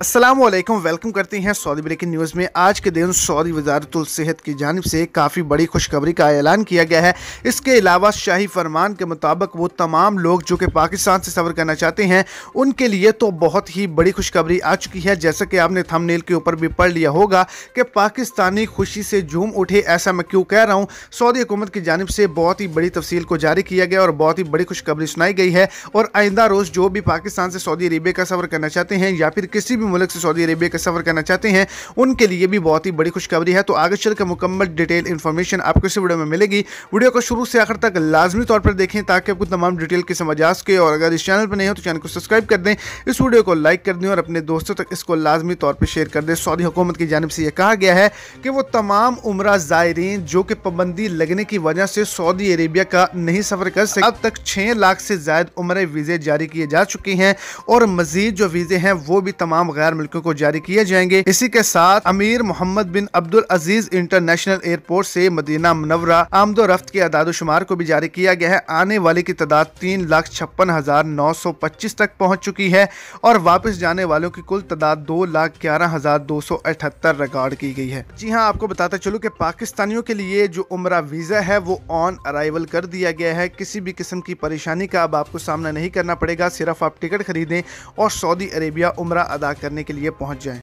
Aslam welcome करते हैं Saudi breaking news में आज के दिन सऊदी वजारत सेहत की जानब से काफ़ी बड़ी खुशखबरी का ऐलान किया गया है इसके अलावा शाही फरमान के मुताबिक वो तमाम लोग जो कि पाकिस्तान से सफ़र करना चाहते हैं उनके लिए तो बहुत ही बड़ी खुशखबरी आ चुकी है जैसा कि आपने थमनेल के ऊपर भी पढ़ लिया होगा कि पाकिस्तानी खुशी से झूम उठे ऐसा मैं क्यों कह रहा हूँ सऊदी हुकूमत की जानब से बहुत ही बड़ी तफसील को जारी किया गया और बहुत ही बड़ी खुशखबरी सुनाई गई है और आइंदा रोज़ जो भी पाकिस्तान से सऊदी अरबिया का सफ़र करना चाहते हैं या फिर किसी भी भी मुल्क से सऊदी अरेबिया का सफ़र करना चाहते हैं उनके लिए भी बहुत ही बड़ी खुशखबरी है तो आगे चल कर मुकम्मल डिटेल इन्फॉर्मेशन आपको इस वीडियो में मिलेगी वीडियो को शुरू से आखिर तक लाजमी तौर पर देखें ताकि आपको तमाम डिटेल की समझ आ सके और अगर इस चैनल पर नहीं हो तो चैनल को सब्सक्राइब कर दें इस वीडियो को लाइक कर दें और अपने दोस्तों तक इसको लाजमी तौर पर शेयर कर दें सऊदी हुकूमत की जानब से यह कहा गया है कि वो तमाम उम्र ज़ायरीन जो कि पाबंदी लगने की वजह से सऊदी अरेबिया का नहीं सफ़र कर सके अब तक छह लाख से ज्यादा उम्र वीज़े जारी किए जा चुके हैं और मज़ीद जो वीज़े हैं वो भी तमाम गैर मुल्कों को जारी किए जाएंगे इसी के साथ Amir Mohammad bin Abdul Aziz international airport से मदीना मनवरा आमदो रफ्त के शुमार को भी जारी किया गया है आने वाले की तादाद तीन लाख छप्पन हजार नौ सौ पच्चीस तक पहुँच चुकी है और वापस जाने वालों की कुल तादाद दो लाख ग्यारह हजार दो सौ अठहत्तर रिकॉर्ड की गई है जी हाँ आपको बताता चलो की पाकिस्तानियों के लिए जो उम्र वीजा है वो ऑन अराइवल कर दिया गया है किसी भी किस्म की परेशानी का अब आपको सामना नहीं करना पड़ेगा सिर्फ आप टिकट खरीदें और सऊदी अरेबिया उम्र अदा करने के लिए पहुंच जाएं